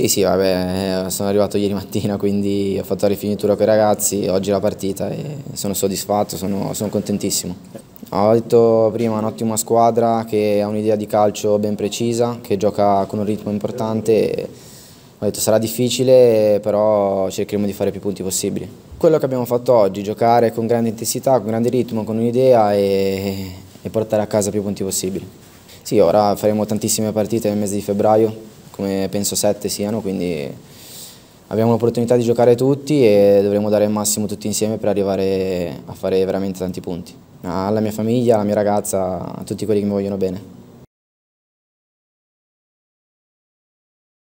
Sì, sì, vabbè, eh, sono arrivato ieri mattina, quindi ho fatto la rifinitura con i ragazzi, oggi la partita e sono soddisfatto, sono, sono contentissimo. Ho detto prima un'ottima squadra che ha un'idea di calcio ben precisa, che gioca con un ritmo importante. Ho detto sarà difficile, però cercheremo di fare più punti possibili. Quello che abbiamo fatto oggi, giocare con grande intensità, con grande ritmo, con un'idea e, e portare a casa più punti possibili. Sì, ora faremo tantissime partite nel mese di febbraio, come penso sette siano, quindi abbiamo l'opportunità di giocare tutti e dovremo dare il massimo tutti insieme per arrivare a fare veramente tanti punti. Alla mia famiglia, alla mia ragazza, a tutti quelli che mi vogliono bene.